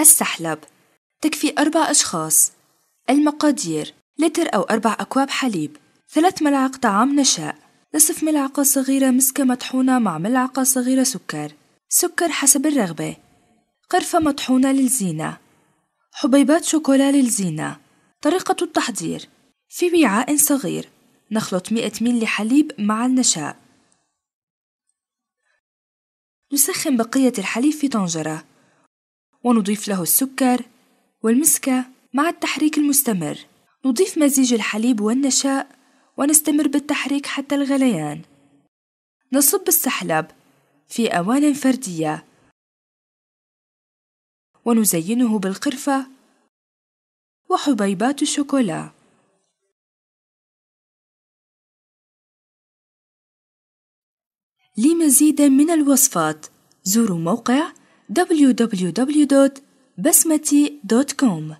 السحلب تكفي أربع أشخاص المقادير لتر أو أربع أكواب حليب ثلاث ملاعق طعام نشاء نصف ملعقة صغيرة مسكة مطحونة مع ملعقة صغيرة سكر سكر حسب الرغبة قرفة مطحونة للزينة حبيبات شوكولا للزينة طريقة التحضير في وعاء صغير نخلط 100 ملي حليب مع النشاء نسخن بقية الحليب في طنجرة ونضيف له السكر والمسكة مع التحريك المستمر نضيف مزيج الحليب والنشاء ونستمر بالتحريك حتى الغليان نصب السحلب في أوانٍ فردية ونزينه بالقرفة وحبيبات الشوكولا لمزيد من الوصفات زوروا موقع www.basmati.com